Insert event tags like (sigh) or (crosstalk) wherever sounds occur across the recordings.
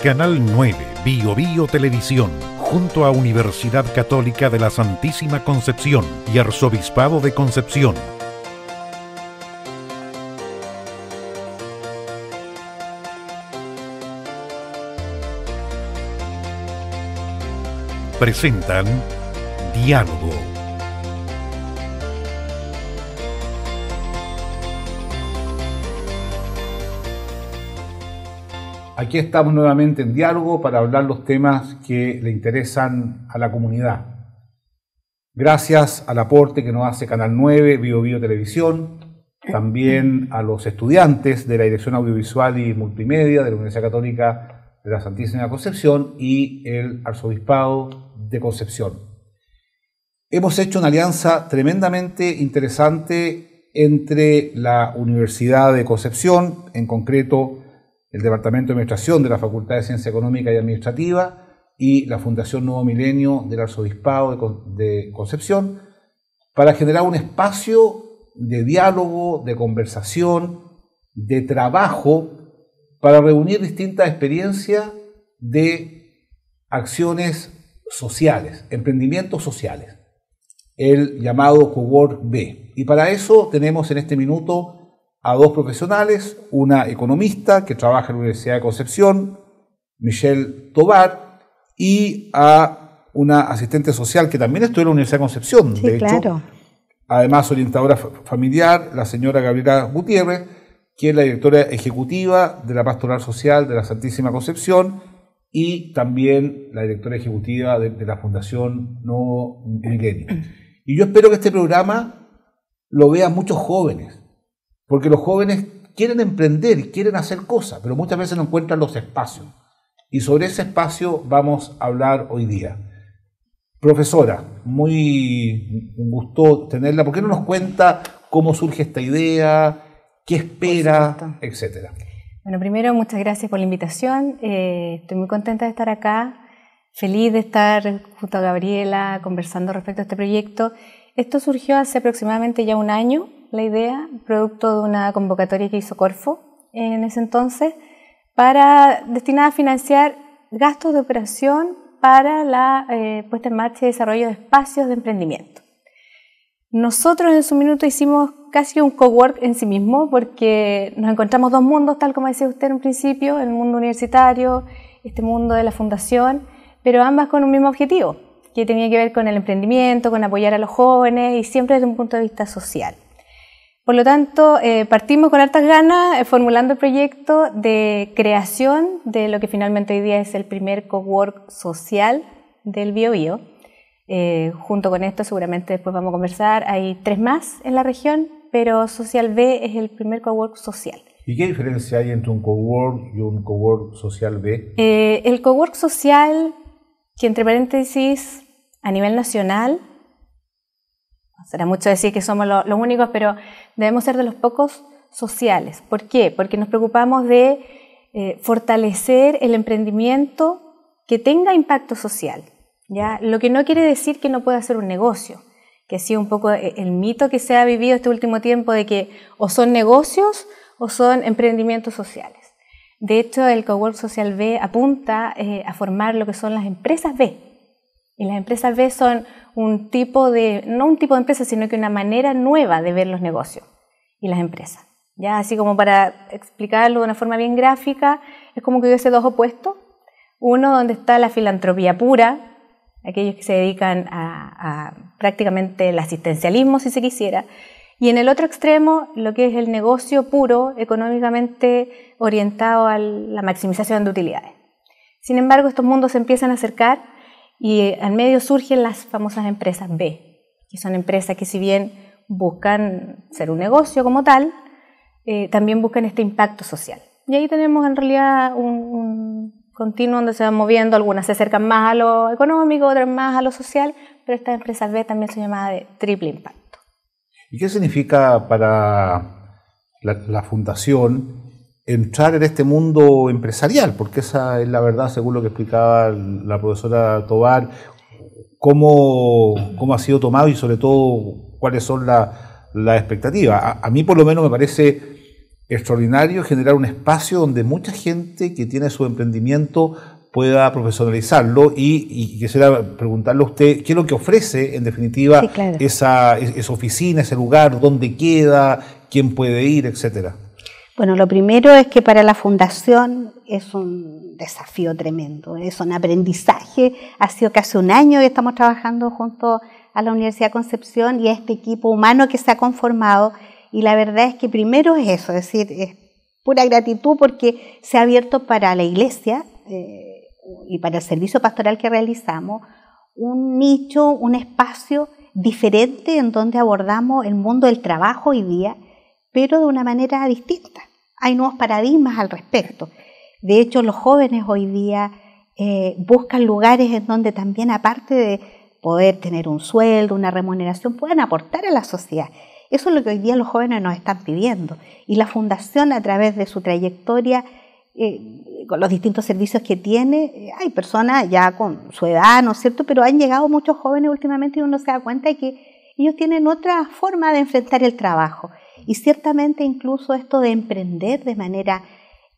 Canal 9, Bio Bio Televisión, junto a Universidad Católica de la Santísima Concepción y Arzobispado de Concepción. Presentan Diálogo. Aquí estamos nuevamente en diálogo para hablar los temas que le interesan a la comunidad. Gracias al aporte que nos hace Canal 9, Bio Bio Televisión, también a los estudiantes de la Dirección Audiovisual y Multimedia de la Universidad Católica de la Santísima Concepción y el Arzobispado de Concepción. Hemos hecho una alianza tremendamente interesante entre la Universidad de Concepción, en concreto el Departamento de Administración de la Facultad de Ciencia Económica y Administrativa y la Fundación Nuevo Milenio del Arzobispado de Concepción, para generar un espacio de diálogo, de conversación, de trabajo, para reunir distintas experiencias de acciones sociales, emprendimientos sociales, el llamado Cowork B. Y para eso tenemos en este minuto a dos profesionales, una economista que trabaja en la Universidad de Concepción, Michelle Tobar, y a una asistente social que también estudió en la Universidad de Concepción, Claro. Además, orientadora familiar, la señora Gabriela Gutiérrez, que es la directora ejecutiva de la Pastoral Social de la Santísima Concepción y también la directora ejecutiva de, la Fundación No Milenio. Y yo espero que este programa lo vean muchos jóvenes, porque los jóvenes quieren emprender, y quieren hacer cosas, pero muchas veces no encuentran los espacios. Y sobre ese espacio vamos a hablar hoy día. Profesora, muy un gusto tenerla. ¿Por qué no nos cuenta cómo surge esta idea, qué espera, etcétera? Bueno, primero muchas gracias por la invitación. Eh, estoy muy contenta de estar acá, feliz de estar junto a Gabriela conversando respecto a este proyecto. Esto surgió hace aproximadamente ya un año la idea, producto de una convocatoria que hizo Corfo en ese entonces, para, destinada a financiar gastos de operación para la eh, puesta en marcha y desarrollo de espacios de emprendimiento. Nosotros en su minuto hicimos casi un cowork en sí mismo porque nos encontramos dos mundos, tal como decía usted en un principio, el mundo universitario, este mundo de la fundación, pero ambas con un mismo objetivo, que tenía que ver con el emprendimiento, con apoyar a los jóvenes y siempre desde un punto de vista social. Por lo tanto, eh, partimos con hartas ganas eh, formulando el proyecto de creación de lo que finalmente hoy día es el primer cowork social del BioBio. Eh, junto con esto, seguramente después vamos a conversar, hay tres más en la región, pero Social B es el primer cowork social. ¿Y qué diferencia hay entre un cowork y un cowork social B? el cowork social, que entre paréntesis, a nivel nacional, será mucho decir que somos los únicos, pero debemos ser de los pocos sociales. ¿Por qué? Porque nos preocupamos de eh, fortalecer el emprendimiento que tenga impacto social. ¿ya? Lo que no quiere decir que no pueda ser un negocio, que ha sido un poco eh, el mito que se ha vivido este último tiempo de que o son negocios o son emprendimientos sociales. De hecho, el Cowork Social B apunta eh, a formar lo que son las empresas B, y las empresas B son un tipo de, no un tipo de empresa, sino que una manera nueva de ver los negocios y las empresas. Ya, así como para explicarlo de una forma bien gráfica, es como que hubiese dos opuestos. Uno donde está la filantropía pura, aquellos que se dedican a, a prácticamente el asistencialismo, si se quisiera, y en el otro extremo, lo que es el negocio puro, económicamente orientado a la maximización de utilidades. Sin embargo, estos mundos se empiezan a acercar y al medio surgen las famosas empresas B, que son empresas que si bien buscan ser un negocio como tal, eh, también buscan este impacto social. Y ahí tenemos en realidad un, continuo donde se van moviendo, algunas se acercan más a lo económico, otras más a lo social, pero estas empresas B también se llamadas de triple impacto. ¿Y qué significa para la fundación entrar en este mundo empresarial, porque esa es la verdad, según lo que explicaba la profesora Tobar, cómo, ha sido tomado y sobre todo cuáles son las expectativas. A, mí por lo menos me parece extraordinario generar un espacio donde mucha gente que tiene su emprendimiento pueda profesionalizarlo y, y quisiera preguntarle a usted qué es lo que ofrece en definitiva esa, esa oficina, ese lugar, dónde queda, quién puede ir, etcétera. Bueno, lo primero es que para la fundación es un desafío tremendo, es un aprendizaje. Ha sido casi un año que estamos trabajando junto a la Universidad de Concepción y a este equipo humano que se ha conformado. Y la verdad es que primero es eso, es decir, es pura gratitud porque se ha abierto para la iglesia eh, y para el servicio pastoral que realizamos un nicho, un espacio diferente en donde abordamos el mundo del trabajo hoy día, pero de una manera distinta hay nuevos paradigmas al respecto. De hecho, los jóvenes hoy día eh, buscan lugares en donde también, aparte de poder tener un sueldo, una remuneración, puedan aportar a la sociedad. Eso es lo que hoy día los jóvenes nos están pidiendo. Y la Fundación, a través de su trayectoria, eh, con los distintos servicios que tiene, eh, hay personas ya con su edad, ¿no es cierto? Pero han llegado muchos jóvenes últimamente y uno se da cuenta de que ellos tienen otra forma de enfrentar el trabajo. Y ciertamente incluso esto de emprender de manera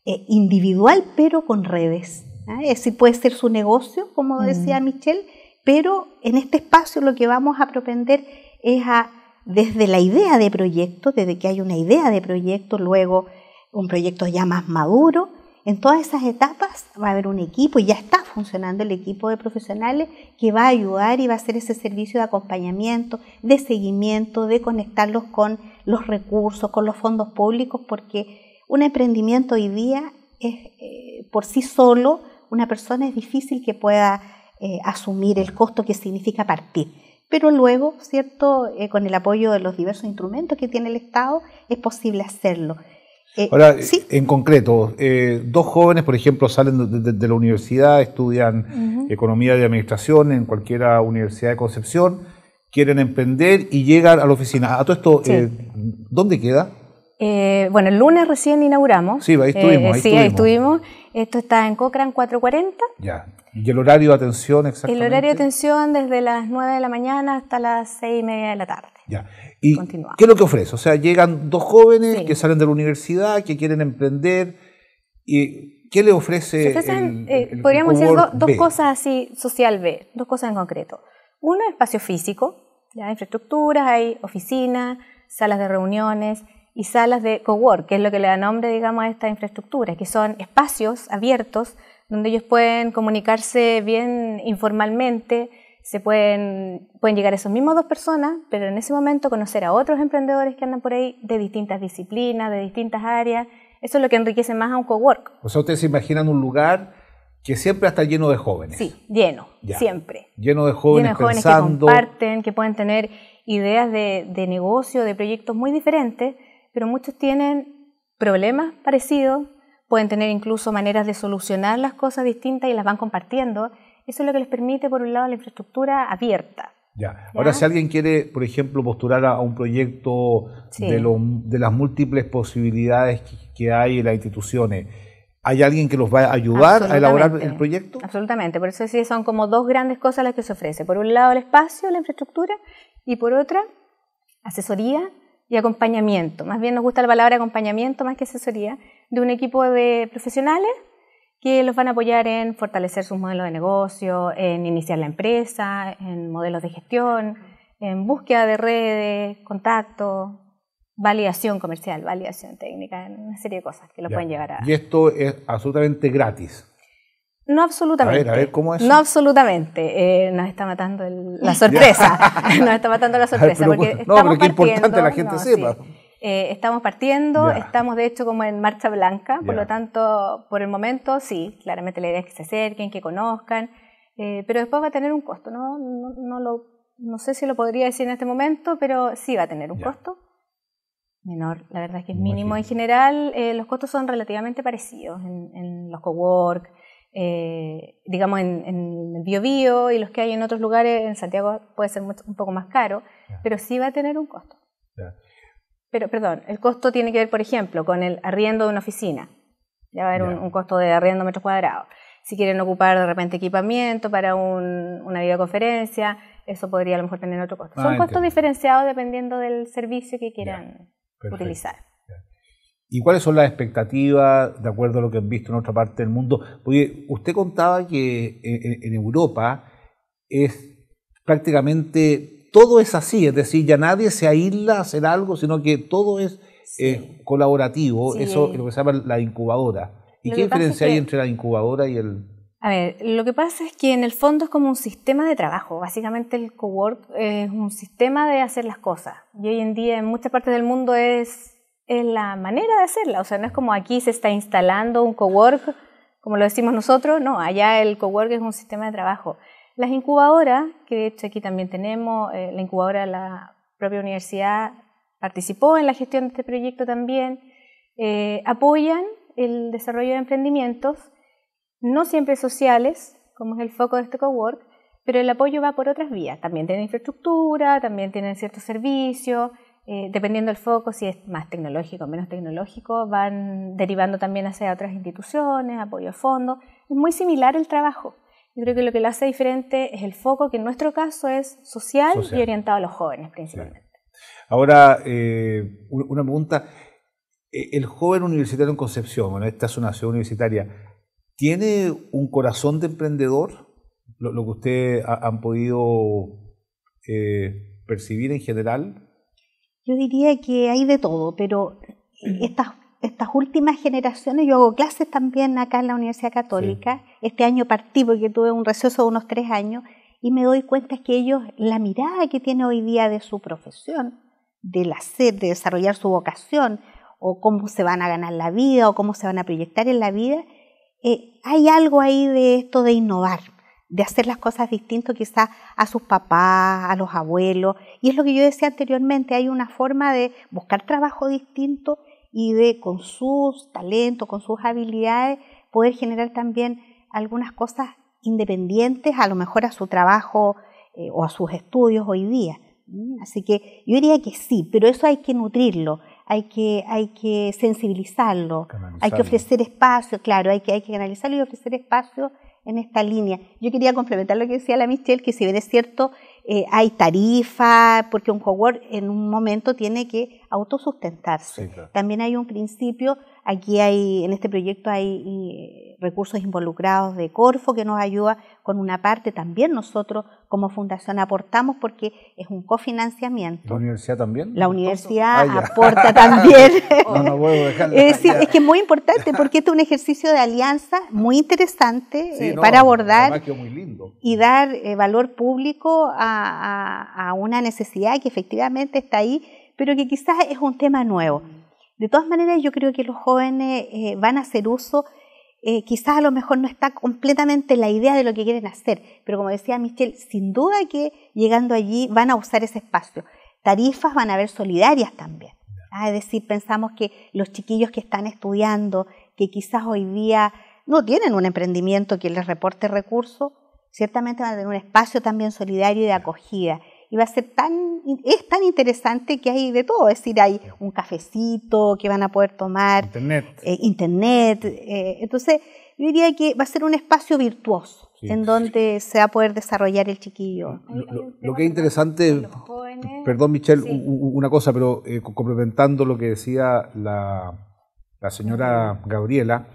eh, individual, pero con redes. ¿ah? Es eh, decir, puede ser su negocio, como mm. decía Michelle, pero en este espacio lo que vamos a propender es a, desde la idea de proyecto, desde que hay una idea de proyecto, luego un proyecto ya más maduro, en todas esas etapas va a haber un equipo y ya está funcionando el equipo de profesionales que va a ayudar y va a hacer ese servicio de acompañamiento, de seguimiento, de conectarlos con los recursos, con los fondos públicos, porque un emprendimiento hoy día es eh, por sí solo, una persona es difícil que pueda eh, asumir el costo que significa partir. Pero luego, ¿cierto? Eh, con el apoyo de los diversos instrumentos que tiene el Estado, es posible hacerlo. Ahora, en concreto, dos jóvenes, por ejemplo, salen de, la universidad, estudian economía de administración en cualquiera universidad de Concepción quieren emprender y llegar a la oficina. A todo esto, eh, ¿dónde queda? Eh, bueno, el lunes recién inauguramos. Sí, ahí estuvimos. Eh, esto está en Cochrane 440. Ya. ¿Y el horario de atención exactamente? El horario de atención desde las 9 de la mañana hasta las 6 y media de la tarde. Ya. ¿Y qué es lo que ofrece? O sea, llegan dos jóvenes que salen de la universidad, que quieren emprender. ¿Y ¿Qué le ofrece? el, podríamos decir dos cosas así, social B, dos cosas en concreto. Uno, es espacio físico, hay infraestructuras, hay oficinas, salas de reuniones y salas de cowork, que es lo que le da nombre, digamos, a esta infraestructura, que son espacios abiertos donde ellos pueden comunicarse bien informalmente, se pueden, pueden llegar esos mismos dos personas, pero en ese momento conocer a otros emprendedores que andan por ahí de distintas disciplinas, de distintas áreas. Eso es lo que enriquece más a un cowork. O sea, ustedes se imaginan un lugar que siempre está lleno de jóvenes. Sí, lleno, siempre. Lleno de jóvenes, lleno que comparten, que pueden tener ideas de, de, negocio, de proyectos muy diferentes, pero muchos tienen problemas parecidos, pueden tener incluso maneras de solucionar las cosas distintas y las van compartiendo. Eso es lo que les permite, por un lado, la infraestructura abierta. Ya. Ahora, si alguien quiere, por ejemplo, postular a, un proyecto de, de las múltiples posibilidades que hay en las instituciones, ¿Hay alguien que los va a ayudar a elaborar el proyecto? Absolutamente, por eso sí son como dos grandes cosas las que se ofrece. Por un lado el espacio, la infraestructura, y por otra, asesoría y acompañamiento. Más bien nos gusta la palabra acompañamiento más que asesoría, de un equipo de profesionales que los van a apoyar en fortalecer sus modelos de negocio, en iniciar la empresa, en modelos de gestión, en búsqueda de redes, contacto validación comercial, validación técnica, una serie de cosas que lo pueden llevar a... Y esto es absolutamente gratis. No absolutamente. A ver, a ver, ¿cómo es? No absolutamente. Eh, (laughs) (laughs) (laughs) nos está matando la sorpresa. nos está matando la sorpresa. porque no, estamos pero la gente sepa. Eh, estamos partiendo, estamos de hecho como en marcha blanca, por lo tanto, por el momento sí, claramente la idea es que se acerquen, que conozcan, eh, pero después va a tener un costo. No, no, lo, no sé si lo podría decir en este momento, pero sí va a tener un costo menor. La verdad es que es mínimo. En general, eh, los costos son relativamente parecidos en, los cowork, eh, digamos en, el bio, y los que hay en otros lugares. En Santiago puede ser un poco más caro, pero sí va a tener un costo. Pero, perdón, el costo tiene que ver, por ejemplo, con el arriendo de una oficina. Ya va a haber un, costo de arriendo metro cuadrado. Si quieren ocupar de repente equipamiento para una videoconferencia, eso podría a lo mejor tener otro costo. Ah, son costos diferenciados dependiendo del servicio que quieran utilizar. ¿Y cuáles son las expectativas de acuerdo a lo que han visto en otra parte del mundo? Porque usted contaba que eh, eh, en, Europa es prácticamente todo es así, es decir, ya nadie se aísla a hacer algo, sino que todo es eh, colaborativo, eso es lo que se llama la incubadora. ¿Y qué diferencia hay entre la incubadora y el a ver, lo que pasa es que en el fondo es como un sistema de trabajo. Básicamente el cowork es un sistema de hacer las cosas. Y hoy en día en muchas partes del mundo es, la manera de hacerla. O sea, no es como aquí se está instalando un cowork, como lo decimos nosotros. No, allá el cowork es un sistema de trabajo. Las incubadoras, que de hecho aquí también tenemos, eh, la incubadora de la propia universidad participó en la gestión de este proyecto también, eh, apoyan el desarrollo de emprendimientos no siempre sociales, como es el foco de este cowork, pero el apoyo va por otras vías. También tienen infraestructura, también tienen ciertos servicios, eh, dependiendo del foco, si es más tecnológico o menos tecnológico, van derivando también hacia otras instituciones, apoyo a fondo. Es muy similar el trabajo. Yo creo que lo que lo hace diferente es el foco, que en nuestro caso es social, y orientado a los jóvenes principalmente. Ahora, eh, una pregunta. E, el joven universitario en Concepción, bueno, esta es una ciudad universitaria, ¿Tiene un corazón de emprendedor? Lo, que ustedes han podido eh, percibir en general. Yo diría que hay de todo, pero (clears throat) estas, últimas generaciones, yo hago clases también acá en la Universidad Católica, este año partí porque tuve un receso de unos tres años, y me doy cuenta que ellos, la mirada que tiene hoy día de su profesión, de la de desarrollar su vocación, o cómo se van a ganar la vida, o cómo se van a proyectar en la vida, eh, hay algo ahí de esto de innovar, de hacer las cosas distintas quizás a sus papás, a los abuelos. Y es lo que yo decía anteriormente, hay una forma de buscar trabajo distinto y de con sus talentos, con sus habilidades, poder generar también algunas cosas independientes, a lo mejor a su trabajo eh, o a sus estudios hoy día. Mm, así que yo diría que sí, pero eso hay que nutrirlo, hay que, hay que sensibilizarlo, hay que ofrecer espacio, claro, hay que, hay que canalizarlo y ofrecer espacio en esta línea. Yo quería complementar lo que decía la Michelle, que si bien es cierto, eh, hay tarifa, porque un jugador en un momento tiene que autosustentarse. También hay un principio Aquí hay, en este proyecto hay eh, recursos involucrados de Corfo que nos ayuda con una parte. También nosotros como fundación aportamos porque es un cofinanciamiento. ¿La universidad también? La universidad ah, aporta también. (laughs) no, es, que es muy importante porque este es un ejercicio de alianza muy interesante eh, para abordar y dar eh, valor público a una necesidad que efectivamente está ahí, pero que quizás es un tema nuevo. De todas maneras, yo creo que los jóvenes eh, van a hacer uso, eh, quizás a lo mejor no está completamente la idea de lo que quieren hacer, pero como decía Michelle, sin duda que llegando allí van a usar ese espacio. Tarifas van a haber solidarias también. Ah, es decir, pensamos que los chiquillos que están estudiando, que quizás hoy día no tienen un emprendimiento que les reporte recursos, ciertamente van a tener un espacio también solidario y de acogida y va a ser tan, es tan interesante que hay de todo, es decir, hay un cafecito que van a poder tomar, internet, eh, internet eh, entonces yo diría que va a ser un espacio virtuoso. en donde se va a poder desarrollar el chiquillo. Lo, que es interesante, perdón Michelle, una cosa, pero eh, complementando lo que decía la, la, señora Gabriela,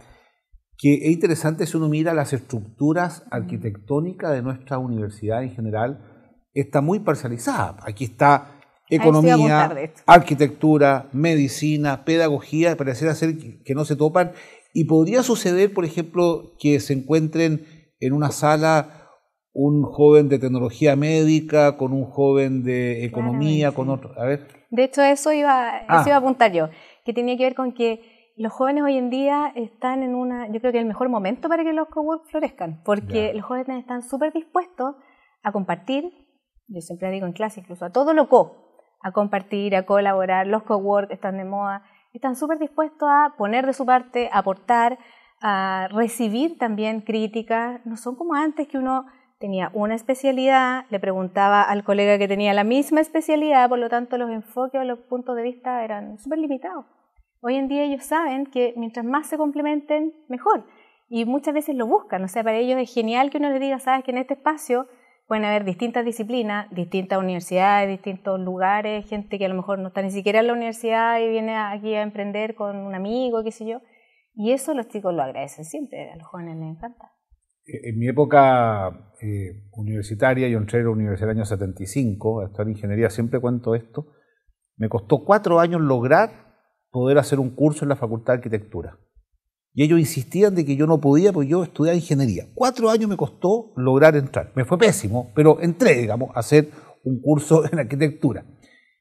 que es interesante si uno mira las estructuras arquitectónicas de nuestra universidad en general, está muy parcializada. Aquí está economía, arquitectura, medicina, pedagogía, pareciera hacer que no se topan. Y podría suceder, por ejemplo, que se encuentren en una sala un joven de tecnología médica con un joven de economía, con otro. A ver. De hecho, eso iba, eso ah. iba a apuntar yo, que tenía que ver con que los jóvenes hoy en día están en una, yo creo que el mejor momento para que los cowork florezcan, porque los jóvenes están súper dispuestos a compartir, yo siempre digo en clase incluso, a todo loco, a compartir, a colaborar, los co-work están de moda, están súper dispuestos a poner de su parte, a aportar, a recibir también críticas, no son como antes que uno tenía una especialidad, le preguntaba al colega que tenía la misma especialidad, por lo tanto los enfoques o los puntos de vista eran súper limitados. Hoy en día ellos saben que mientras más se complementen, mejor. Y muchas veces lo buscan, o sea, para ellos es genial que uno les diga, sabes que en este espacio pueden haber distintas disciplinas, distintas universidades, distintos lugares, gente que a lo mejor no está ni siquiera en la universidad y viene aquí a emprender con un amigo, qué sé yo. Y eso los chicos lo agradecen siempre, a los jóvenes les encanta. Eh, en mi época eh, universitaria, yo entré a la universidad en el año 75, a estudiar ingeniería, siempre cuento esto, me costó cuatro años lograr poder hacer un curso en la Facultad de Arquitectura. Y ellos insistían de que yo no podía, porque yo estudiaba ingeniería. Cuatro años me costó lograr entrar. Me fue pésimo, pero entré, digamos, a hacer un curso (laughs) en arquitectura.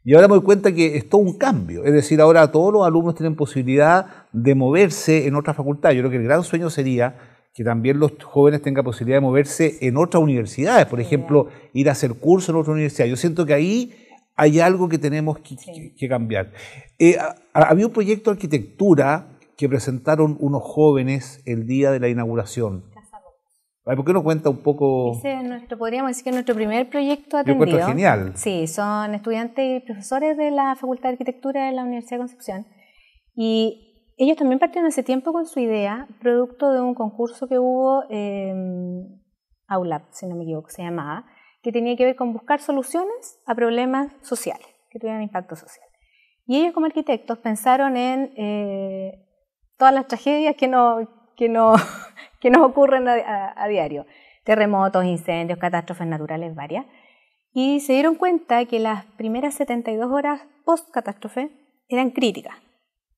Y ahora me doy cuenta que es todo un cambio. Es decir, ahora todos los alumnos tienen posibilidad de moverse en otra facultad. Yo creo que el gran sueño sería que también los jóvenes tengan posibilidad de moverse en otras universidades. Por ejemplo, ir a hacer curso en otra universidad. Yo siento que ahí hay algo que tenemos que, cambiar. Eh, había un proyecto de arquitectura que presentaron unos jóvenes el día de la inauguración. ¿Por qué no cuenta un poco? nuestro, podríamos decir que es nuestro primer proyecto atendido. Un genial. Sí, son estudiantes y profesores de la Facultad de Arquitectura de la Universidad de Concepción. Y ellos también partieron hace tiempo con su idea, producto de un concurso que hubo, eh, AULAB, si no me equivoco, se llamaba, que tenía que ver con buscar soluciones a problemas sociales, que tuvieran impacto social. Y ellos como arquitectos pensaron en eh, todas las tragedias que, no, que, no, (laughs) que nos ocurren a, diario, terremotos, incendios, catástrofes naturales varias, y se dieron cuenta que las primeras 72 horas post-catástrofe eran críticas,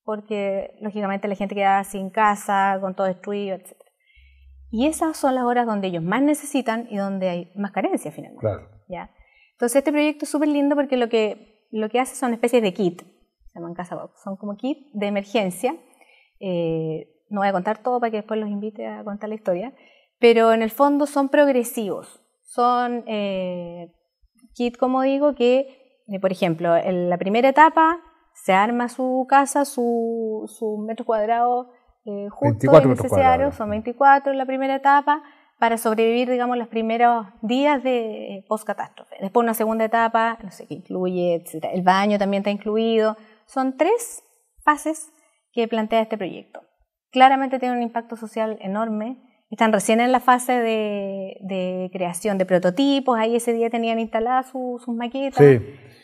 porque lógicamente la gente quedaba sin casa, con todo destruido, etc. Y esas son las horas donde ellos más necesitan y donde hay más carencia finalmente. Claro. ¿ya? Entonces este proyecto es súper lindo porque lo que, lo que hace son especies de kit, se llaman casa box, son como kit de emergencia eh, no voy a contar todo para que después los invite a contar la historia, pero en el fondo son progresivos. Son eh, como digo, que, eh, por ejemplo, en la primera etapa se arma su casa, su, su metro cuadrado eh, justo son 24 en la primera etapa, para sobrevivir, digamos, los primeros días de post-catástrofe. Después una segunda etapa, no sé qué incluye, El baño también está incluido. Son tres fases que plantea este proyecto. Claramente tiene un impacto social enorme. Están recién en la fase de, creación de prototipos. Ahí ese día tenían instaladas sus maquetas. Sí.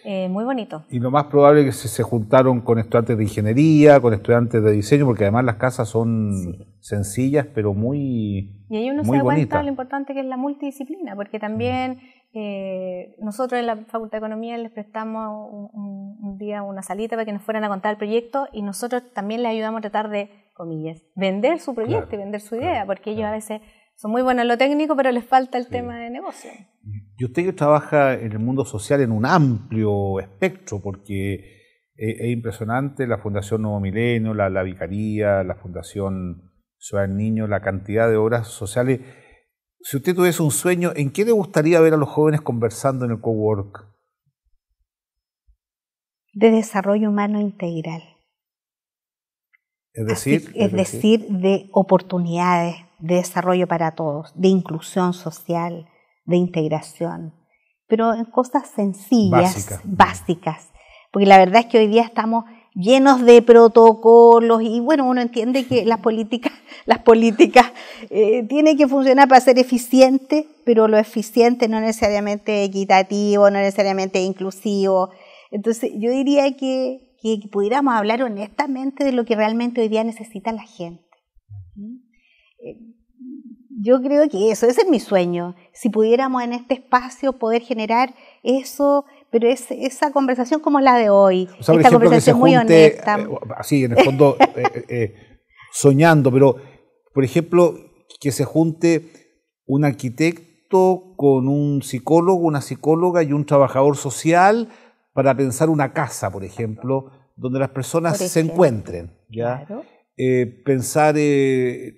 Eh, muy bonito. Y lo más probable es que se, juntaron con estudiantes de ingeniería, con estudiantes de diseño, porque además las casas son sencillas, pero muy. Y ahí uno se da cuenta lo importante que es la multidisciplina, porque también mm. Eh, nosotros en la Facultad de Economía les prestamos un, día una salita para que nos fueran a contar el proyecto y nosotros también les ayudamos a tratar de, comillas, vender su proyecto y vender su idea, porque ellos a veces son muy buenos en lo técnico, pero les falta el tema de negocio. Y usted que trabaja en el mundo social en un amplio espectro, porque eh, es, impresionante la Fundación Nuevo Milenio, la, la Vicaría, la Fundación Ciudad del Niño, la cantidad de obras sociales si usted tuviese un sueño, ¿en qué le gustaría ver a los jóvenes conversando en el cowork? De desarrollo humano integral. Es decir, es, decir, de oportunidades, de desarrollo para todos, de inclusión social, de integración, pero en cosas sencillas, básicas, porque la verdad es que hoy día estamos llenos de protocolos y bueno, uno entiende que las políticas, (laughs) las políticas eh, tienen que funcionar para ser eficientes, pero lo eficiente no necesariamente equitativo, no necesariamente inclusivo. Entonces yo diría que, que pudiéramos hablar honestamente de lo que realmente hoy día necesita la gente. ¿Mm? Eh, yo creo que eso, ese es mi sueño, si pudiéramos en este espacio poder generar eso, pero esa conversación como la de hoy, esta conversación muy honesta. Eh, así, en el fondo, (laughs) eh, eh, soñando, pero, por ejemplo, que se junte un arquitecto con un psicólogo, una psicóloga y un trabajador social para pensar una casa, por ejemplo, donde las personas se encuentren. ¿ya? Eh, pensar eh,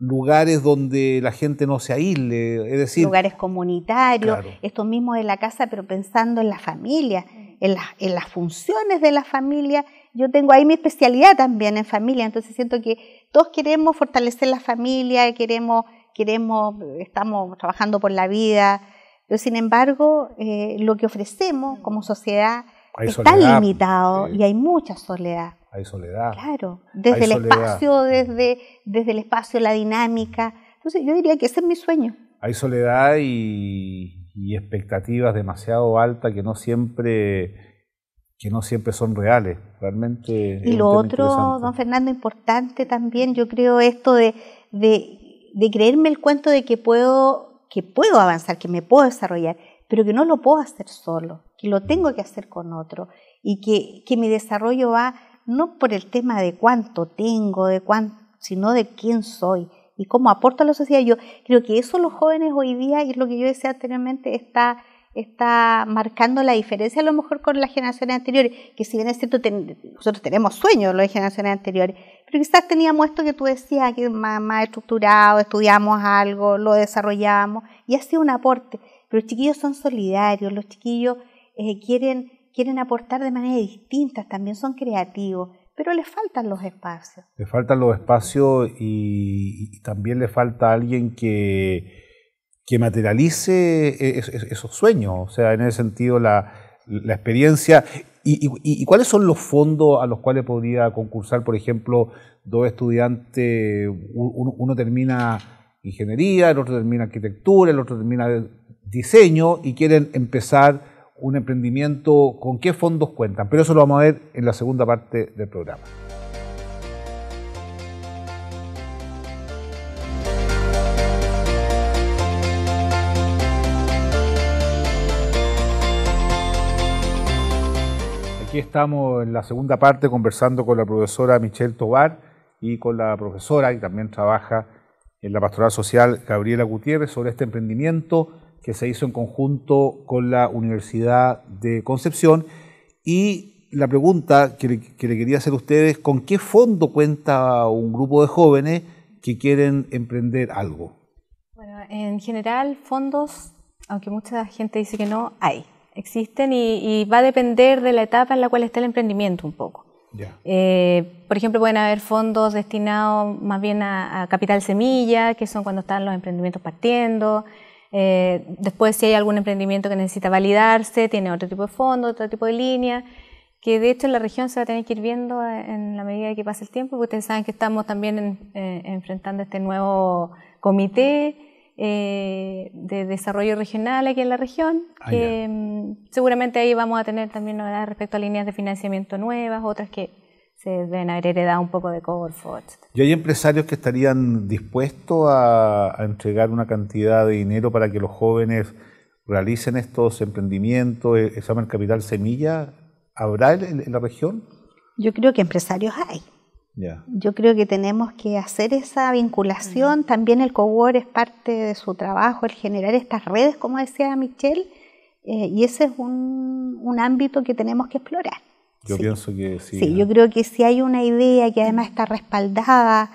lugares donde la gente no se aísle, es decir... Lugares comunitarios, esto mismo mismos de la casa, pero pensando en la familia, en, las funciones de la familia. Yo tengo ahí mi especialidad también en familia, entonces siento que todos queremos fortalecer la familia, queremos, queremos estamos trabajando por la vida, pero sin embargo, eh, lo que ofrecemos como sociedad hay está limitado y hay mucha soledad. Hay soledad. Claro, desde el espacio, desde, desde el espacio, la dinámica. Entonces yo diría que ese es mi sueño. Hay soledad y, expectativas demasiado altas que no siempre que no siempre son reales, realmente. Y lo otro, don Fernando, importante también, yo creo esto de, de, creerme el cuento de que puedo, que puedo avanzar, que me puedo desarrollar, pero que no lo puedo hacer solo que lo tengo que hacer con otro y que, que mi desarrollo va no por el tema de cuánto tengo, de cuánto, sino de quién soy y cómo aporto a la sociedad. Yo creo que eso los jóvenes hoy día, y es lo que yo decía anteriormente, está, está marcando la diferencia a lo mejor con las generaciones anteriores, que si bien es cierto, nosotros tenemos sueños de las generaciones anteriores, pero quizás teníamos esto que tú decías, que más, más estructurado, estudiamos algo, lo desarrollamos, y ha sido un aporte. Pero los chiquillos son solidarios, los chiquillos que eh, quieren, quieren aportar de manera distintas, también son creativos, pero les faltan los espacios. Les faltan los espacios y, también les falta alguien que, que materialice e, esos sueños, o sea, en ese sentido la, experiencia. Y, cuáles son los fondos a los cuales podría concursar, por ejemplo, dos estudiantes? uno termina ingeniería, el otro termina arquitectura, el otro termina diseño y quieren empezar un emprendimiento, con qué fondos cuentan, pero eso lo vamos a ver en la segunda parte del programa. Aquí estamos en la segunda parte conversando con la profesora Michelle Tobar y con la profesora que también trabaja en la pastoral social Gabriela Gutiérrez sobre este emprendimiento que se hizo en conjunto con la Universidad de Concepción. Y la pregunta que le, quería hacer a ustedes, ¿con qué fondo cuenta un grupo de jóvenes que quieren emprender algo? Bueno, en general fondos, aunque mucha gente dice que no, hay, existen y, va a depender de la etapa en la cual está el emprendimiento un poco. Eh, por ejemplo, pueden haber fondos destinados más bien a, capital semilla, que son cuando están los emprendimientos partiendo, eh, después, si hay algún emprendimiento que necesita validarse, tiene otro tipo de fondo, otro tipo de línea, que de hecho la región se va a tener que ir viendo en la medida que pasa el tiempo, porque ustedes saben que estamos también eh, enfrentando este nuevo comité eh, de desarrollo regional aquí en la región, ah, que mm, seguramente ahí vamos a tener también novedades respecto a líneas de financiamiento nuevas, otras que se deben haber heredado un poco de Cover ¿Y hay empresarios que estarían dispuestos a, entregar una cantidad de dinero para que los jóvenes realicen estos emprendimientos, examen capital semilla? ¿Habrá en, la región? Yo creo que empresarios hay. Yo creo que tenemos que hacer esa vinculación. Mm. También el cowork es parte de su trabajo, el generar estas redes, como decía Michelle, eh, y ese es un ámbito que tenemos que explorar. Yo pienso que sí. Sí, ¿eh? yo creo que si hay una idea que además está respaldada,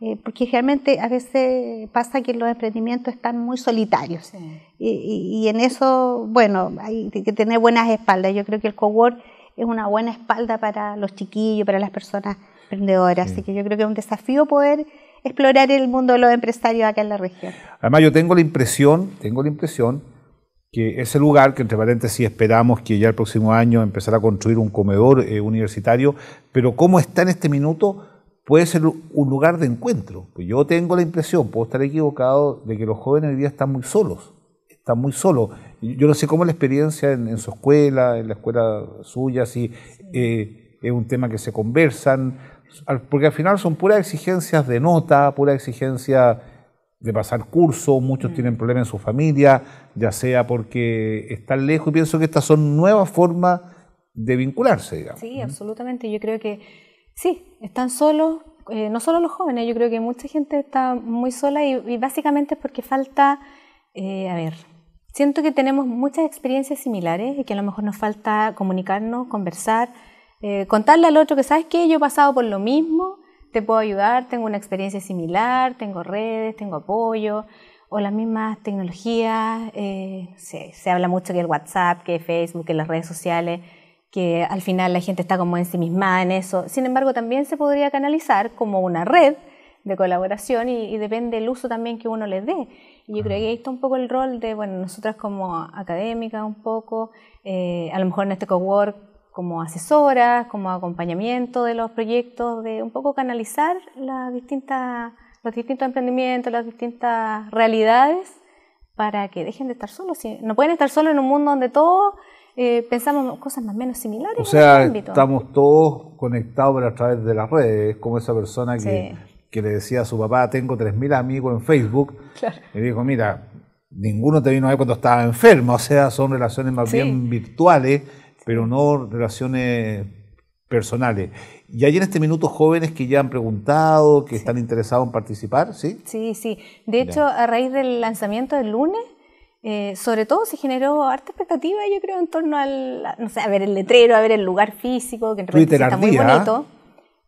eh, porque realmente a veces pasa que los emprendimientos están muy solitarios. Y, en eso, bueno, hay que tener buenas espaldas. Yo creo que el cowork es una buena espalda para los chiquillos, para las personas emprendedoras. Así que yo creo que es un desafío poder explorar el mundo de los empresarios acá en la región. Además, yo tengo la impresión, tengo la impresión que ese lugar, que entre paréntesis esperamos que ya el próximo año empezara a construir un comedor eh, universitario, pero cómo está en este minuto puede ser un lugar de encuentro. Pues yo tengo la impresión, puedo estar equivocado, de que los jóvenes hoy día están muy solos, están muy solos. Yo no sé cómo la experiencia en, su escuela, en la escuela suya, si eh, es un tema que se conversan, porque al final son puras exigencias de nota, pura exigencia de pasar curso, muchos mm. tienen problemas en su familia, ya sea porque están lejos, y pienso que estas son nuevas formas de vincularse, digamos. Sí, absolutamente. Yo creo que sí, están solos, eh, no solo los jóvenes, yo creo que mucha gente está muy sola y, básicamente es porque falta, eh, a ver, siento que tenemos muchas experiencias similares y que a lo mejor nos falta comunicarnos, conversar, eh, contarle al otro que, ¿sabes qué? Yo he pasado por lo mismo te puedo ayudar, tengo una experiencia similar, tengo redes, tengo apoyo, o las mismas tecnologías, eh, se, se, habla mucho que el WhatsApp, que Facebook, que las redes sociales, que al final la gente está como ensimismada en eso. Sin embargo, también se podría canalizar como una red de colaboración y, depende el uso también que uno le dé. Y yo creo que ahí está un poco el rol de, bueno, nosotras como académicas un poco, eh, a lo mejor en este cowork como asesoras, como acompañamiento de los proyectos, de un poco canalizar las distintas, los distintos emprendimientos, las distintas realidades para que dejen de estar solos. No pueden estar solos en un mundo donde todos eh, pensamos cosas más o menos similares. O sea, estamos todos conectados a través de las redes, como esa persona que, le decía a su papá, tengo 3.000 amigos en Facebook, y dijo, mira, ninguno te vino a ver cuando estaba enfermo, o sea, son relaciones más bien virtuales pero no relaciones personales. Y hay en este minuto jóvenes que ya han preguntado, que están interesados en participar, ¿sí? Sí, sí. De hecho, a raíz del lanzamiento del lunes, eh, sobre todo se generó harta expectativa, yo creo, en torno al, no sé, a ver el letrero, a ver el lugar físico, que en realidad está muy bonito.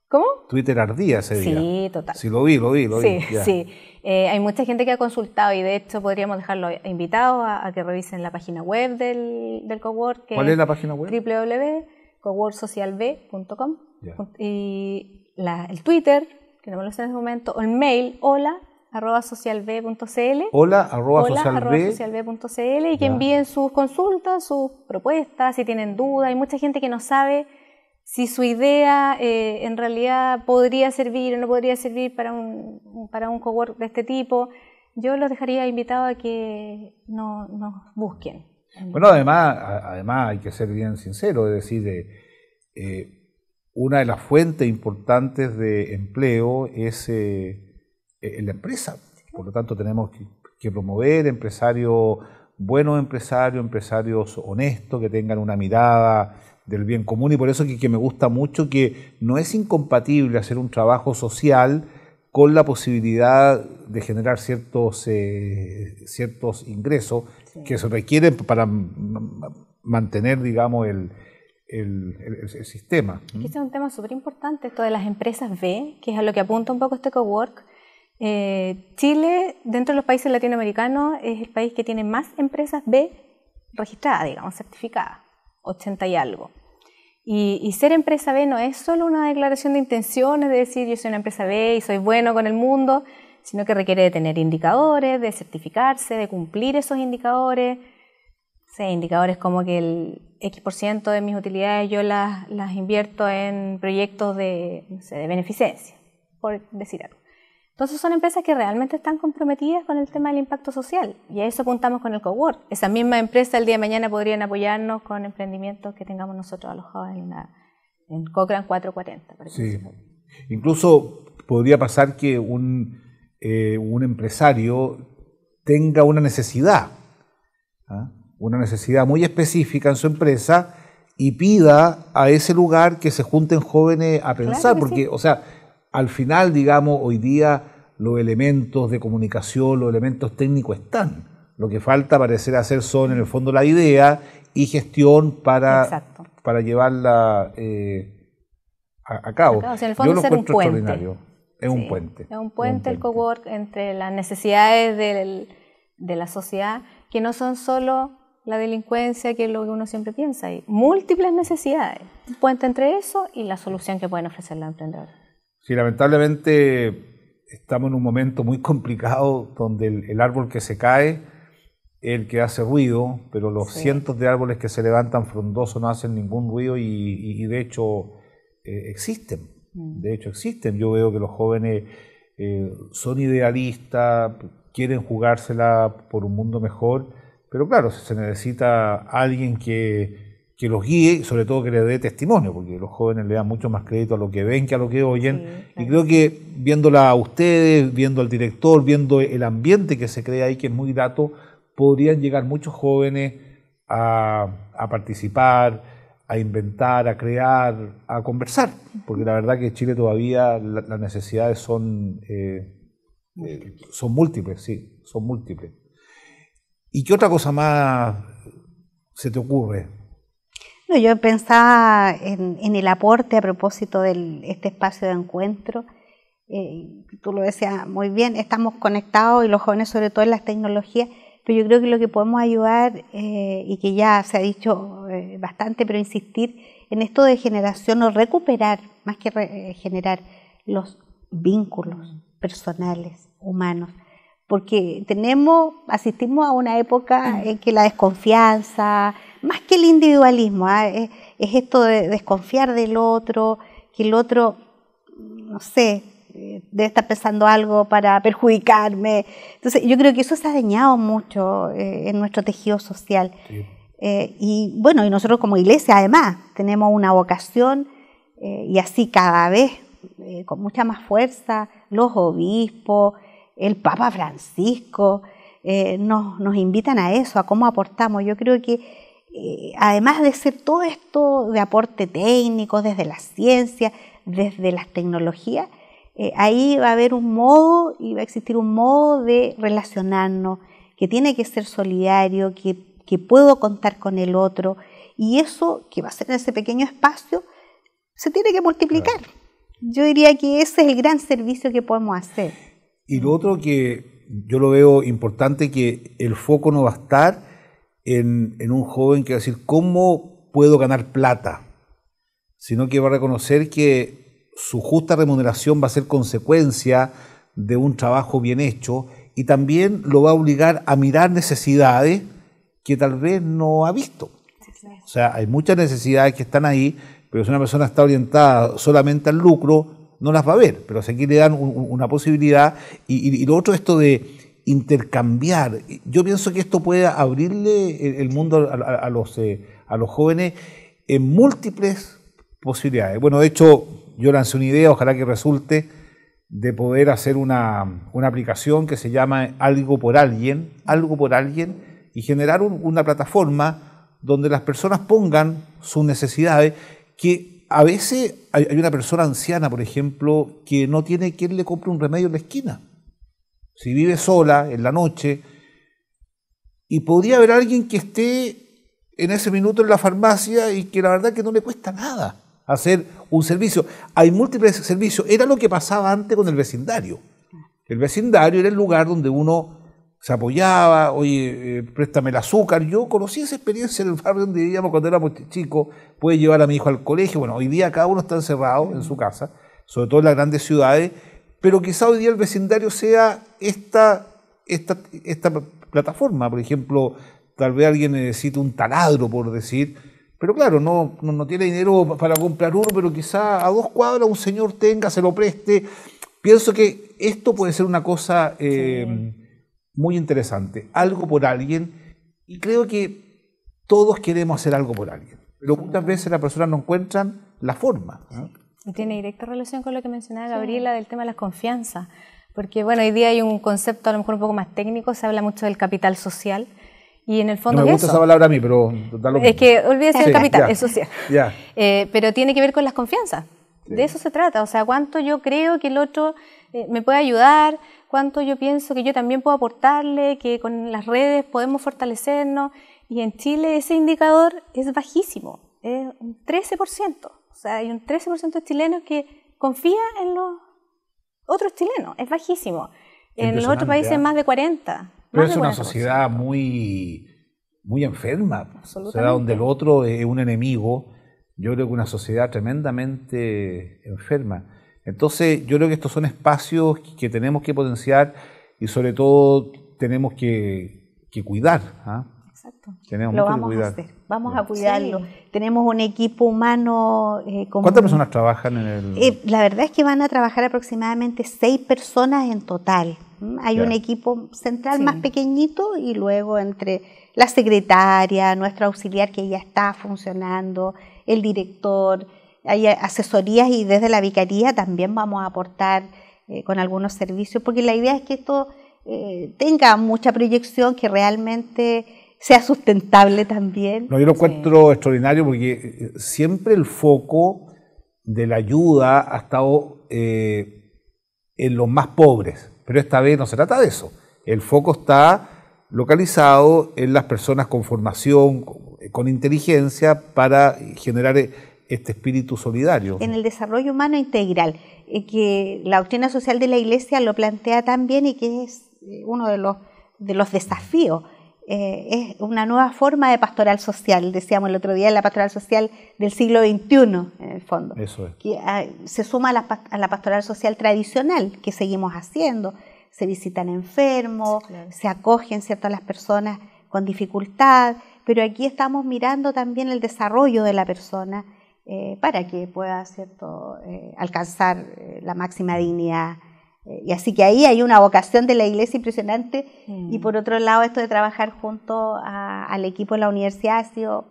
¿Cómo? Twitter ardía ese día. Sí, total. Sí, lo vi, lo vi, lo vi. Sí, sí. Eh, hay mucha gente que ha consultado y de hecho podríamos dejarlo invitado a, que revisen la página web del, del Cowork. ¿Cuál es la página web? www.coworksocialb.com y el Twitter, que no me lo sé en este momento, o el mail hola arroba y que envíen sus consultas, sus propuestas, si tienen dudas. Hay mucha gente que no sabe si su idea eh, en realidad podría servir o no podría servir para un, para un cowork de este tipo, yo los dejaría invitados a que nos busquen. Bueno, además, además hay que ser bien sincero, es decir, eh, una de las fuentes importantes de empleo es eh, eh, la empresa. Por lo tanto, tenemos que, que promover empresarios, buenos empresarios, empresarios honestos, que tengan una mirada del bien común y por eso que, me gusta mucho que no es incompatible hacer un trabajo social con la posibilidad de generar ciertos, eh, ciertos ingresos que se requieren para mantener, digamos, el, el, sistema. Este es un tema súper importante, esto de las empresas B, que es a lo que apunta un poco este cowork. Eh, Chile, dentro de los países latinoamericanos, es el país que tiene más empresas B registradas, digamos, certificadas. 80 y algo. Y, ser empresa B no es solo una declaración de intenciones de decir yo soy una empresa B y soy bueno con el mundo, sino que requiere de tener indicadores, de certificarse, de cumplir esos indicadores. se indicadores como que el X% de mis utilidades yo las, las invierto en proyectos de, no de beneficencia, por decir algo. Entonces son empresas que realmente están comprometidas con el tema del impacto social y a eso apuntamos con el cowork. Esa misma empresa el día de mañana podrían apoyarnos con emprendimientos que tengamos nosotros alojados en, la, en Cochrane 440. sí. Incluso podría pasar que un, eh, un empresario tenga una necesidad, ¿ah? una necesidad muy específica en su empresa y pida a ese lugar que se junten jóvenes a pensar, porque, o sea, al final, digamos, hoy día los elementos de comunicación, los elementos técnicos están. Lo que falta parecer hacer son, en el fondo, la idea y gestión para, llevarla eh, a, cabo. en el fondo es un extraordinario. Es un puente. Es un puente el cowork entre las necesidades de la sociedad, que no son solo la delincuencia, que es lo que uno siempre piensa, hay múltiples necesidades. Un puente entre eso y la solución que pueden ofrecer los emprendedores. Sí, lamentablemente estamos en un momento muy complicado donde el, árbol que se cae el que hace ruido, pero los cientos de árboles que se levantan frondosos no hacen ningún ruido y, de hecho eh, existen. Mm. De hecho existen. Yo veo que los jóvenes eh, son idealistas, quieren jugársela por un mundo mejor, pero claro, se necesita alguien que que los guíe, y sobre todo que le dé testimonio, porque los jóvenes le dan mucho más crédito a lo que ven que a lo que oyen. Y creo que viéndola a ustedes, viendo al director, viendo el ambiente que se crea ahí, que es muy grato, podrían llegar muchos jóvenes a, participar, a inventar, a crear, a conversar, porque la verdad que en Chile todavía las necesidades son, eh, eh, son múltiples, sí, son múltiples. ¿Y qué otra cosa más se te ocurre? Yo pensaba en, en el aporte a propósito de este espacio de encuentro. Eh, tú lo decías muy bien, estamos conectados y los jóvenes sobre todo en las tecnologías, pero yo creo que lo que podemos ayudar eh, y que ya se ha dicho eh, bastante, pero insistir en esto de generación o recuperar, más que generar, los vínculos personales, humanos, porque tenemos, asistimos a una época en que la desconfianza, más que el individualismo, ¿ah? es, esto de desconfiar del otro, que el otro, no sé, eh, debe estar pensando algo para perjudicarme. Entonces, yo creo que eso se ha dañado mucho eh, en nuestro tejido social. Eh, y bueno, y nosotros como iglesia además tenemos una vocación y así cada vez con mucha más fuerza, los obispos, el Papa Francisco, nos, nos, invitan a eso, a cómo aportamos. Yo creo que eh, además de ser todo esto de aporte técnico, desde la ciencia, desde las tecnologías, eh, ahí va a haber un modo y va a existir un modo de relacionarnos, que tiene que ser solidario, que, puedo contar con el otro, y eso que va a ser en ese pequeño espacio, se tiene que multiplicar. Yo diría que ese es el gran servicio que podemos hacer. Y lo otro que yo lo veo importante, que el foco no va a estar en, un joven que va a decir, ¿cómo puedo ganar plata? Sino que va a reconocer que su justa remuneración va a ser consecuencia de un trabajo bien hecho y también lo va a obligar a mirar necesidades que tal vez no ha visto. O sea, hay muchas necesidades que están ahí, pero si una persona está orientada solamente al lucro, no las va a ver, pero si aquí le dan una posibilidad. Y, y lo otro, esto de, intercambiar. Yo pienso que esto puede abrirle el mundo a, los, eh, a los jóvenes en múltiples posibilidades. Bueno, de hecho, yo lancé una idea, ojalá que resulte, de poder hacer una, aplicación que se llama Algo por Alguien, Algo por Alguien, y generar una plataforma donde las personas pongan sus necesidades, que a veces hay, hay una persona anciana, por ejemplo, que no tiene quien le compre un remedio en la esquina si vive sola en la noche, y podría haber alguien que esté en ese minuto en la farmacia y que la verdad que no le cuesta nada hacer un servicio. Hay múltiples servicios. Era lo que pasaba antes con el vecindario. El vecindario era el lugar donde uno se apoyaba, oye, eh, préstame el azúcar. Yo conocí esa experiencia en el barrio donde vivíamos cuando éramos chicos, puede llevar a mi hijo al colegio. Bueno, hoy día cada uno está encerrado en su casa, sobre todo en las grandes ciudades, pero quizá hoy día el vecindario sea esta, esta plataforma. Por ejemplo, tal vez alguien necesite un taladro, por decir, pero claro, no, no, tiene dinero para comprar uno, pero quizá a dos cuadras un señor tenga, se lo preste. Pienso que esto puede ser una cosa eh, muy interesante, algo por alguien, y creo que todos queremos hacer algo por alguien, pero muchas veces las personas no encuentran la forma. Tiene directa relación con lo que mencionaba Gabriela del tema de las confianzas, porque bueno, hoy día hay un concepto a lo mejor un poco más técnico, se habla mucho del capital social. Y en el fondo no me gusta esa palabra a mí, pero Es que olvídese del capital, es social. Ya. Eh, pero tiene que ver con las confianzas. De eso se trata, o sea, cuánto yo creo que el otro eh, me puede ayudar, cuánto yo pienso que yo también puedo aportarle, que con las redes podemos fortalecernos. Y en Chile ese indicador es bajísimo, es un 13% sea, hay un 13% de chilenos que confía en los otros chilenos, es bajísimo. En los otros países es ¿ah? más de 40. Pero es una sociedad muy, muy enferma, o sea, donde el otro es un enemigo. Yo creo que una sociedad tremendamente enferma. Entonces, yo creo que estos son espacios que tenemos que potenciar y sobre todo tenemos que, cuidar. ¿ah? Tenemos vamos a Vamos a cuidarlo. Tenemos un equipo humano. Eh, ¿Cuántas personas trabajan en el.? Eh, la verdad es que van a trabajar aproximadamente seis personas en total. ¿Mm? Hay un equipo central más pequeñito y luego entre la secretaria, nuestro auxiliar que ya está funcionando, el director. Hay asesorías y desde la vicaría también vamos a aportar eh, con algunos servicios, porque la idea es que esto tenga mucha proyección, que realmente sea sustentable también. No, yo lo encuentro extraordinario porque eh, siempre el foco de la ayuda ha estado eh, en los más pobres, pero esta vez no se trata de eso. El foco está localizado en las personas con formación, con, eh, inteligencia, para generar este espíritu solidario. En el desarrollo humano integral, que la doctrina social de la Iglesia lo plantea también y que es uno de los, de los desafíos eh, es una nueva forma de pastoral social, decíamos el otro día, la pastoral social del siglo XXI, en el fondo. Ah, se suma a la, pastoral social tradicional que seguimos haciendo. Se visitan enfermos, se acogen ciertas a las personas con dificultad, pero aquí estamos mirando también el desarrollo de la persona eh, para que pueda eh, alcanzar la máxima dignidad eh, y así que ahí hay una vocación de la iglesia impresionante. Y por mm. otro lado, esto de trabajar junto al equipo de la universidad ha sido.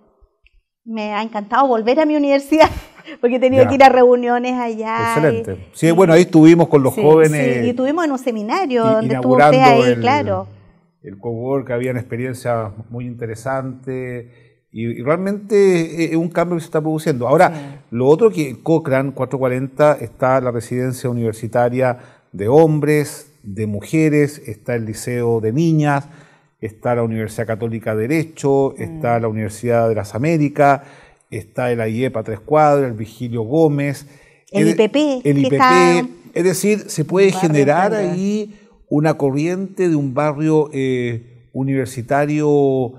Me ha encantado volver a mi universidad (laughs) porque he tenido que ir a reuniones allá. Excelente. sí, bueno, ahí estuvimos con los jóvenes. Sí, y estuvimos en un seminario donde usted ahí, el, claro. El cowork, una experiencia muy interesante Y, realmente eh, es un cambio que se está produciendo. Ahora, lo otro que en Cochrane 440 está la residencia universitaria de hombres, de mujeres, está el Liceo de Niñas, está la Universidad Católica de Derecho, está mm. la Universidad de las Américas, está el AIEPA Tres Cuadras, el Vigilio Gómez. El, IPP. El IPP. Es decir, se puede generar ahí una corriente de un barrio eh, universitario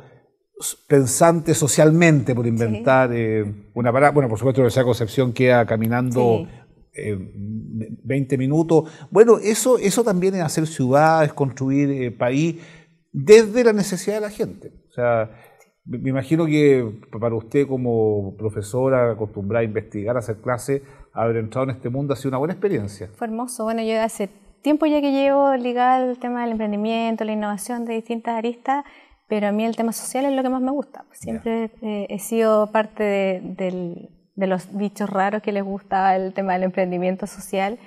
pensante socialmente, por inventar eh, una palabra. Bueno, por supuesto, la Universidad Concepción queda caminando 20 eh, minutos. Bueno, eso, eso también es hacer ciudades, construir eh, país desde la necesidad de la gente. O sea, me imagino que para usted como profesora acostumbrada a investigar, a hacer clases, haber entrado en este mundo ha sido una buena experiencia. Fue hermoso. Bueno, yo hace tiempo ya que llevo ligado al tema del emprendimiento, la innovación de distintas aristas, pero a mí el tema social es lo que más me gusta. Siempre eh, he sido parte del de los dichos raros que les gustaba el tema del emprendimiento social.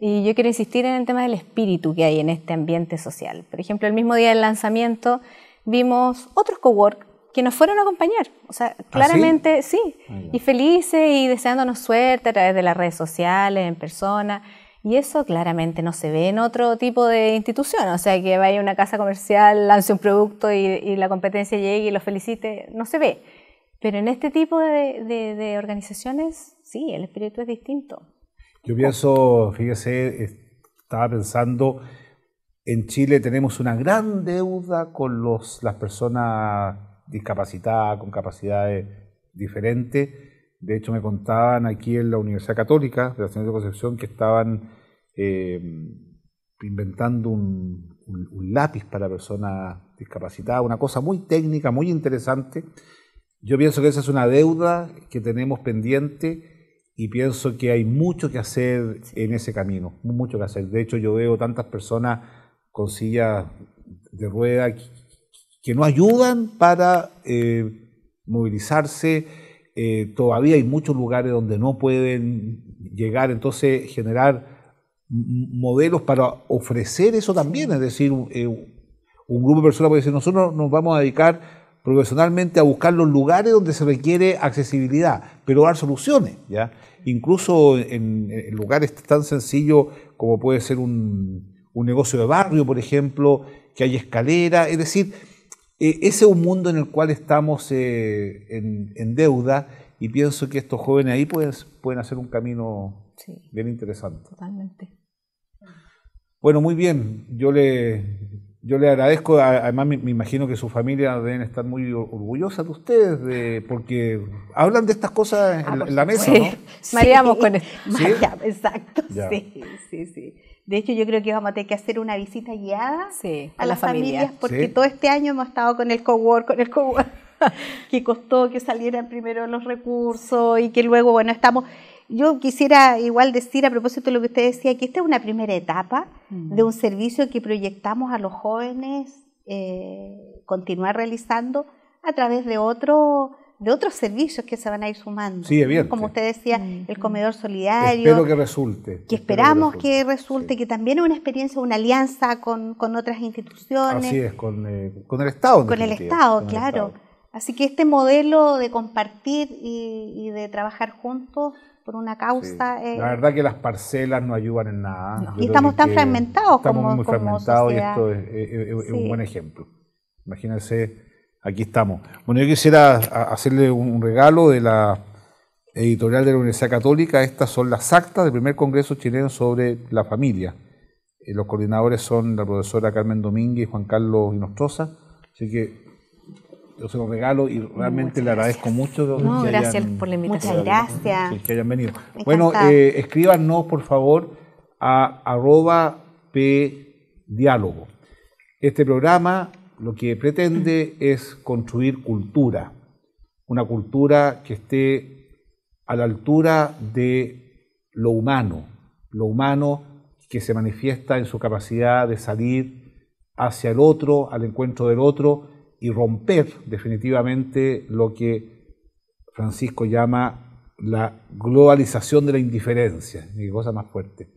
Y yo quiero insistir en el tema del espíritu que hay en este ambiente social. Por ejemplo, el mismo día del lanzamiento vimos otros cowork que nos fueron a acompañar. O sea, ¿Ah, claramente sí, y felices y deseándonos suerte a través de las redes sociales, en persona. Y eso claramente no se ve en otro tipo de institución. O sea, que vaya una casa comercial, lance un producto y, y la competencia llegue y lo felicite, no se ve. Pero en este tipo de, organizaciones, sí, el espíritu es distinto. Yo pienso, fíjese, estaba pensando, en Chile tenemos una gran deuda con las personas discapacitadas, con capacidades diferentes. De hecho, me contaban aquí en la Universidad Católica de la Ciudad de Concepción que estaban eh, inventando un, lápiz para personas discapacitadas, una cosa muy técnica, muy interesante, yo pienso que esa es una deuda que tenemos pendiente y pienso que hay mucho que hacer en ese camino, mucho que hacer. De hecho, yo veo tantas personas con sillas de rueda que no ayudan para eh, movilizarse. Eh, todavía hay muchos lugares donde no pueden llegar, entonces generar modelos para ofrecer eso también, es decir, eh, un grupo de personas puede decir, nosotros nos vamos a dedicar profesionalmente a buscar los lugares donde se requiere accesibilidad, pero dar soluciones, ¿ya? Incluso en, lugares tan sencillos como puede ser un, negocio de barrio, por ejemplo, que hay escalera, es decir, e, ese es un mundo en el cual estamos eh, en, deuda y pienso que estos jóvenes ahí pues, pueden hacer un camino bien interesante. Totalmente. Bueno, muy bien, yo le, yo le agradezco, además me, imagino que su familia deben estar muy orgullosa de ustedes, de, porque hablan de estas cosas en, ah, la, mesa, ¿no? (laughs) Sí. (laughs) exacto, sí, sí, sí. De hecho, yo creo que vamos a tener que hacer una visita guiada a, las familias, porque todo este año hemos estado con el cowork, con el cowork, (laughs) que costó que salieran primero los recursos y que luego, bueno, estamos yo quisiera igual decir a propósito de lo que usted decía, que esta es una primera etapa mm. de un servicio que proyectamos a los jóvenes eh, continuar realizando a través de otro de otros servicios que se van a ir sumando. Como usted decía, mm, el mm. comedor solidario. Espero que resulte. Que esperamos que resulte, que, también es una experiencia, una alianza con, otras instituciones. Así es, con, eh, el Estado. Con el Estado, claro. Así que este modelo de compartir y, y de trabajar juntos por una causa. la eh, verdad que las parcelas no ayudan en nada. Y estamos tan fragmentados estamos como Estamos muy fragmentados y esto es, un buen ejemplo. Imagínense, aquí estamos. Bueno, yo quisiera hacerle un regalo de la editorial de la Universidad Católica. Estas son las actas del primer Congreso chileno sobre la familia. Eh, los coordinadores son la profesora Carmen Domínguez y Juan Carlos Inostroza. Así que ...yo se lo regalo y realmente le agradezco mucho. No, gracias por la invitación. gracias. venido. bueno, eh, escríbanos por favor a arroba pdiálogo. Este programa lo que pretende es construir cultura, una cultura que esté a la altura de lo humano, lo humano que se manifiesta en su capacidad de salir hacia el otro, al encuentro del otro, y romper definitivamente lo que Francisco llama la globalización de la indiferencia, ni cosa más fuerte,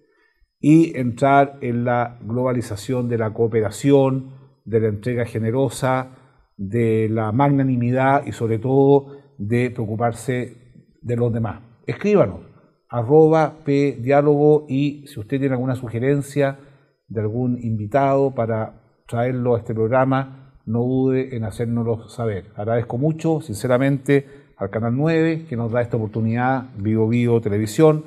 y entrar en la globalización de la cooperación, de la entrega generosa, de la magnanimidad y sobre todo de preocuparse de los demás. Escríbanos, arroba P diálogo y si usted tiene alguna sugerencia de algún invitado para traerlo a este programa, no dude en hacérnoslo saber. Agradezco mucho, sinceramente, al Canal 9 que nos da esta oportunidad, Vivo Televisión,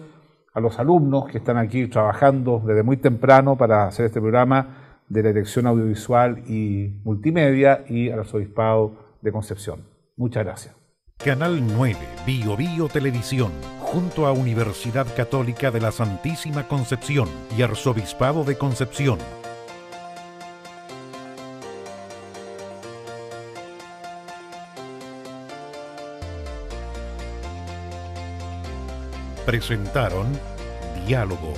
a los alumnos que están aquí trabajando desde muy temprano para hacer este programa de la Dirección Audiovisual y Multimedia y al Arzobispado de Concepción. Muchas gracias. Canal 9, Bio Televisión, junto a Universidad Católica de la Santísima Concepción y Arzobispado de Concepción presentaron Diálogo